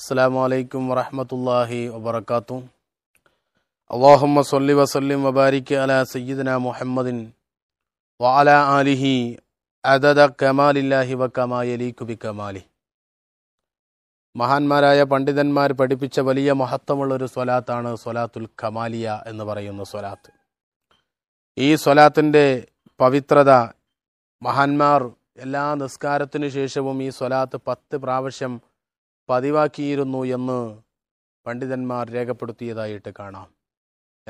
അസ്സാം വലൈക്കും വറഹമത്തല്ലാഹി വബർക്കാത്തു അള്ളാഹുമ്മ സൊല്ലി വസല്ലിം വബാരിക്ക് അല സയ്യിദന മുഹമ്മദിൻ വാല ആലിഹി അദദ കമാലില്ലാഹി വക്കമായലി കുബി കമാലി മഹാന്മാരായ പണ്ഡിതന്മാർ പഠിപ്പിച്ച വലിയ മഹത്വമുള്ളൊരു സ്വലാത്താണ് സ്വലാത്തുൽ കമാലിയ എന്ന് പറയുന്ന സ്വലാത്ത് ഈ സ്വലാത്തിൻ്റെ പവിത്രത മഹാന്മാർ എല്ലാ നിസ്കാരത്തിനു ശേഷവും ഈ സ്വലാത്ത് പത്ത് പ്രാവശ്യം പതിവാക്കിയിരുന്നു എന്ന് പണ്ഡിതന്മാർ രേഖപ്പെടുത്തിയതായിട്ട് കാണാം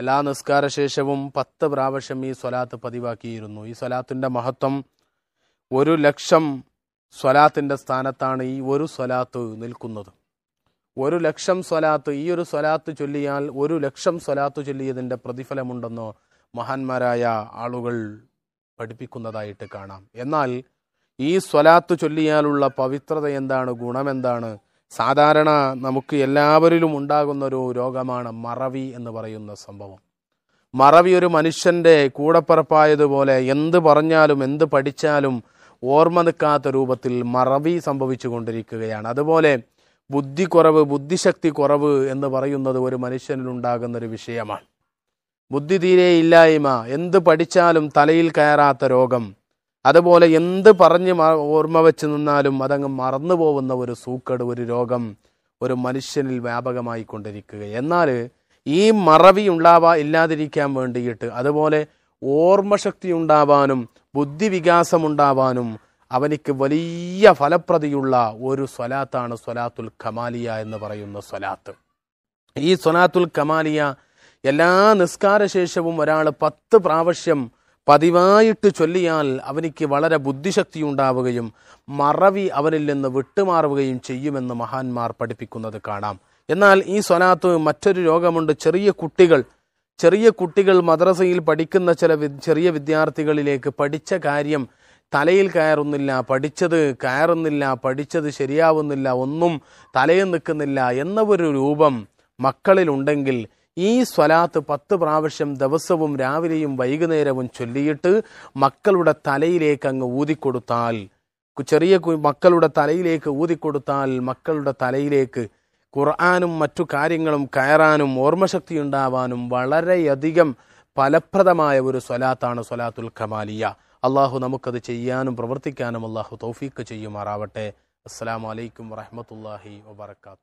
എല്ലാ നിസ്കാരശേഷവും പത്ത് പ്രാവശ്യം ഈ സ്വലാത്ത് പതിവാക്കിയിരുന്നു ഈ സ്വലാത്തിൻ്റെ മഹത്വം ഒരു ലക്ഷം സ്വലാത്തിൻ്റെ സ്ഥാനത്താണ് ഈ ഒരു സ്വലാത്ത് നിൽക്കുന്നത് ഒരു ലക്ഷം സ്വലാത്ത് ഈ ഒരു സ്വലാത്ത് ചൊല്ലിയാൽ ഒരു ലക്ഷം സ്വലാത്ത് ചൊല്ലിയതിൻ്റെ പ്രതിഫലമുണ്ടെന്ന് മഹാന്മാരായ ആളുകൾ പഠിപ്പിക്കുന്നതായിട്ട് കാണാം എന്നാൽ ഈ സ്വലാത്ത് ചൊല്ലിയാലുള്ള പവിത്രത എന്താണ് ഗുണമെന്താണ് സാധാരണ നമുക്ക് എല്ലാവരിലും ഉണ്ടാകുന്ന ഒരു രോഗമാണ് മറവി എന്ന് പറയുന്ന സംഭവം മറവി ഒരു മനുഷ്യൻ്റെ കൂടപ്പറപ്പായതുപോലെ എന്ത് പറഞ്ഞാലും എന്ത് പഠിച്ചാലും ഓർമ്മ നിൽക്കാത്ത രൂപത്തിൽ മറവി സംഭവിച്ചു കൊണ്ടിരിക്കുകയാണ് അതുപോലെ ബുദ്ധിക്കുറവ് ബുദ്ധിശക്തി കുറവ് എന്ന് പറയുന്നത് ഒരു മനുഷ്യനിലുണ്ടാകുന്ന ഒരു വിഷയമാണ് ബുദ്ധി തീരെ ഇല്ലായ്മ എന്ത് പഠിച്ചാലും തലയിൽ കയറാത്ത രോഗം അതുപോലെ എന്ത് പറഞ്ഞ് ഓർമ്മ വെച്ച് നിന്നാലും അതങ്ങ് മറന്നു പോകുന്ന ഒരു സൂക്കട് ഒരു രോഗം ഒരു മനുഷ്യനിൽ വ്യാപകമായി കൊണ്ടിരിക്കുക എന്നാൽ ഈ മറവി ഉണ്ടാവാ ഇല്ലാതിരിക്കാൻ വേണ്ടിയിട്ട് അതുപോലെ ഓർമ്മശക്തി ഉണ്ടാവാനും ബുദ്ധിവികാസമുണ്ടാവാനും അവനിക്ക് വലിയ ഫലപ്രതിയുള്ള ഒരു സ്വലാത്താണ് സ്വലാത്തുൽ കമാലിയ എന്ന് പറയുന്ന സ്വലാത്ത് ഈ സ്വലാത്തുൽ കമാലിയ എല്ലാ നിസ്കാരശേഷവും ഒരാൾ പത്ത് പ്രാവശ്യം പതിവായിട്ട് ചൊല്ലിയാൽ അവനിക്ക് വളരെ ബുദ്ധിശക്തി ഉണ്ടാവുകയും മറവി അവനിൽ നിന്ന് വിട്ടുമാറുകയും ചെയ്യുമെന്ന് മഹാന്മാർ പഠിപ്പിക്കുന്നത് കാണാം എന്നാൽ ഈ സ്വലാത്ത് മറ്റൊരു രോഗമുണ്ട് ചെറിയ കുട്ടികൾ ചെറിയ കുട്ടികൾ മദ്രസയിൽ പഠിക്കുന്ന ചില ചെറിയ വിദ്യാർത്ഥികളിലേക്ക് പഠിച്ച കാര്യം തലയിൽ കയറുന്നില്ല പഠിച്ചത് കയറുന്നില്ല പഠിച്ചത് ശരിയാവുന്നില്ല ഒന്നും തലയിൽ നിൽക്കുന്നില്ല എന്ന ഒരു രൂപം മക്കളിലുണ്ടെങ്കിൽ ഈ സ്വലാത്ത് പത്ത് പ്രാവശ്യം ദിവസവും രാവിലെയും വൈകുന്നേരവും ചൊല്ലിയിട്ട് മക്കളുടെ തലയിലേക്ക് അങ്ങ് ഊതിക്കൊടുത്താൽ ചെറിയ മക്കളുടെ തലയിലേക്ക് ഊതിക്കൊടുത്താൽ മക്കളുടെ തലയിലേക്ക് ഖുർആാനും മറ്റു കാര്യങ്ങളും കയറാനും ഓർമ്മശക്തി ഉണ്ടാവാനും വളരെയധികം ഫലപ്രദമായ ഒരു സ്വലാത്താണ് സ്വലാത്തുൽ ഖമാലിയ അള്ളാഹു നമുക്കത് ചെയ്യാനും പ്രവർത്തിക്കാനും അള്ളാഹു തൗഫീക്ക് ചെയ്യുമാറാവട്ടെ അസ്സാം വലൈക്കും വറഹമത്തല്ലാഹി വാത്തു